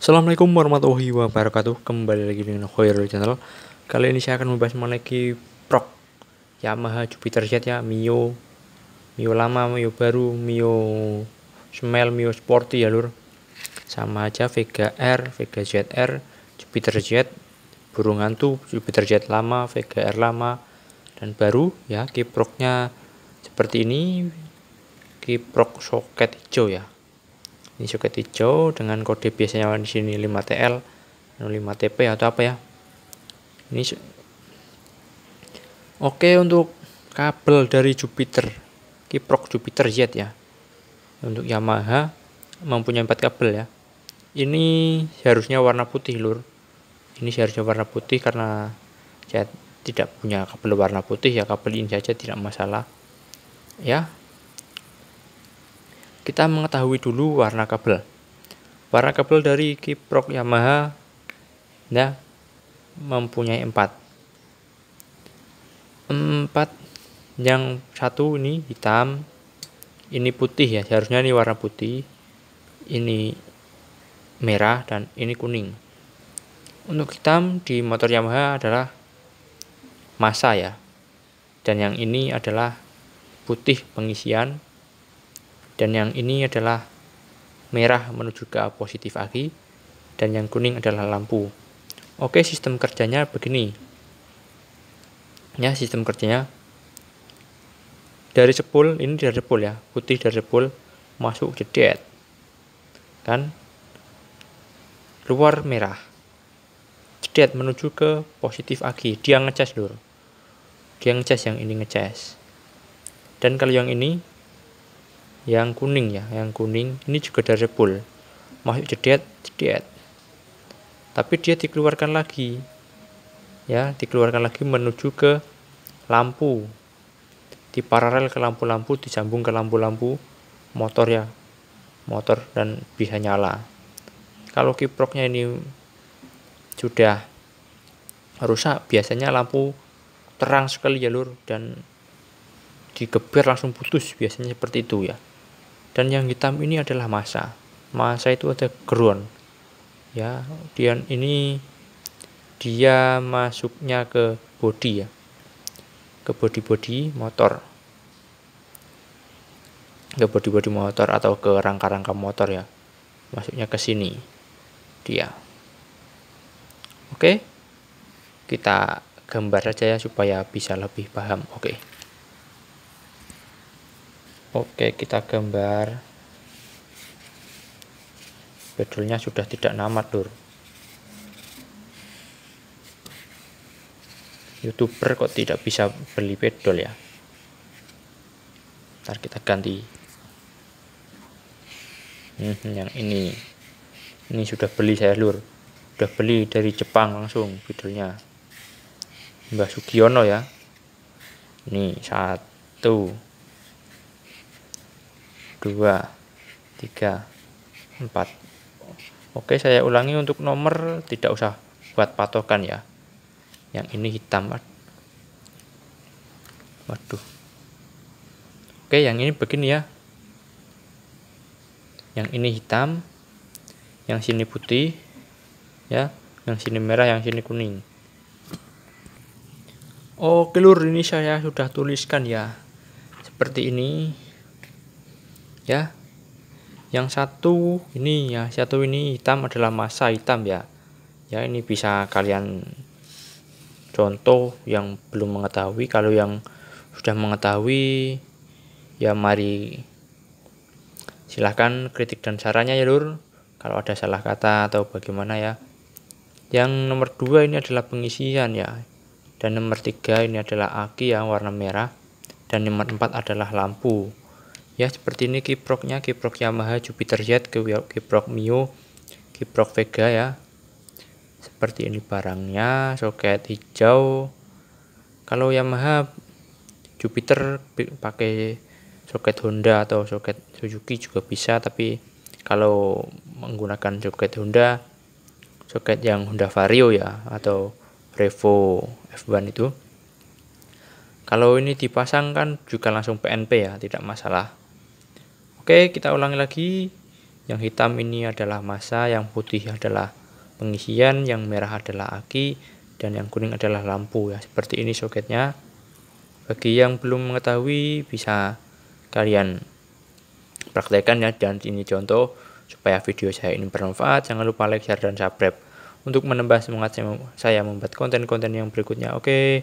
Assalamualaikum warahmatullahi wabarakatuh Kembali lagi dengan Khairul Channel Kali ini saya akan membahas mengenai Prok Yamaha Jupiter Z ya Mio Mio lama, Mio baru, Mio Smell, Mio Sporty ya lur Sama aja Vega R, Vega ZR, Jupiter Z Burung hantu, Jupiter Z lama, Vega R lama Dan baru ya kiproknya seperti ini Kiprok soket hijau ya ini soket hijau dengan kode biasanya di sini 5TL 5 tp atau apa ya ini oke untuk kabel dari Jupiter kiprok Jupiter Z ya untuk Yamaha mempunyai empat kabel ya ini seharusnya warna putih lur ini seharusnya warna putih karena saya tidak punya kabel warna putih ya kabel ini saja tidak masalah ya kita mengetahui dulu warna kabel. Warna kabel dari kiprok Yamaha ya, mempunyai empat. Empat yang satu ini hitam, ini putih ya, seharusnya ini warna putih, ini merah dan ini kuning. Untuk hitam di motor Yamaha adalah masa ya, dan yang ini adalah putih pengisian dan yang ini adalah merah menuju ke positif aki dan yang kuning adalah lampu oke sistem kerjanya begini ya sistem kerjanya dari sepul ini dari sepul ya putih dari sepul masuk jedet kan keluar merah jedet menuju ke positif aki. dia ngecas dulu dia ngecas yang ini ngecas dan kalau yang ini yang kuning ya yang kuning ini juga dari pool masuk jedet, jedet. tapi dia dikeluarkan lagi ya dikeluarkan lagi menuju ke lampu di paralel ke lampu-lampu disambung ke lampu-lampu motor ya motor dan bisa nyala kalau kiproknya ini sudah rusak biasanya lampu terang sekali jalur dan digeber langsung putus biasanya seperti itu ya dan yang hitam ini adalah masa masa itu ada ground ya dan ini dia masuknya ke body ya ke body-body motor ke body-body motor atau ke rangka-rangka motor ya masuknya ke sini dia oke kita gambar saja ya supaya bisa lebih paham oke Oke kita gambar bedulnya sudah tidak namat lur youtuber kok tidak bisa beli pedol ya ntar kita ganti hmm, yang ini ini sudah beli saya lur Sudah beli dari Jepang langsung pedolnya Mbah Sugiono ya ini satu 2 3 4 Oke saya ulangi untuk nomor tidak usah buat patokan ya yang ini hitam waduh Oke yang ini begini ya yang ini hitam yang sini putih ya yang sini merah yang sini kuning Oke lur ini saya sudah tuliskan ya seperti ini ya yang satu ini ya satu ini hitam adalah masa hitam ya ya ini bisa kalian contoh yang belum mengetahui kalau yang sudah mengetahui ya mari silahkan kritik dan sarannya ya lur kalau ada salah kata atau bagaimana ya yang nomor dua ini adalah pengisian ya dan nomor tiga ini adalah aki yang warna merah dan nomor empat adalah lampu ya seperti ini kiproknya kiprok Yamaha Jupiter Jet kiprok Mio kiprok Vega ya seperti ini barangnya soket hijau kalau Yamaha Jupiter pakai soket Honda atau soket Suzuki juga bisa tapi kalau menggunakan soket Honda soket yang Honda Vario ya atau Revo F1 itu kalau ini dipasangkan juga langsung PNP ya tidak masalah Oke, kita ulangi lagi. Yang hitam ini adalah masa, yang putih adalah pengisian, yang merah adalah aki, dan yang kuning adalah lampu ya. Seperti ini soketnya. Bagi yang belum mengetahui bisa kalian praktekkan ya dan ini contoh supaya video saya ini bermanfaat. Jangan lupa like, share dan subscribe untuk menambah semangat saya membuat konten-konten yang berikutnya. Oke.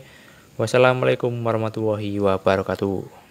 Wassalamualaikum warahmatullahi wabarakatuh.